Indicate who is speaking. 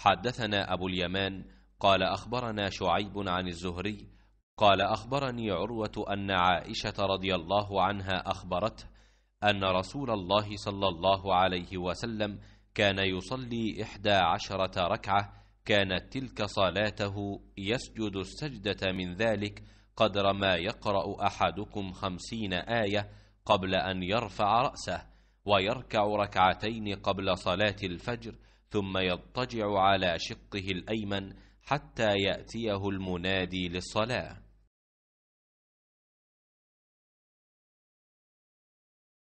Speaker 1: حدثنا أبو اليمان
Speaker 2: قال أخبرنا شعيب عن الزهري قال أخبرني عروة أن عائشة رضي الله عنها أخبرته أن رسول الله صلى الله عليه وسلم كان يصلي إحدى عشرة ركعة كانت تلك صلاته يسجد السجدة من ذلك قدر ما يقرأ أحدكم خمسين آية قبل أن يرفع رأسه ويركع ركعتين قبل صلاة الفجر ثم يضطجع على شقه الايمن
Speaker 1: حتى ياتيه المنادي للصلاه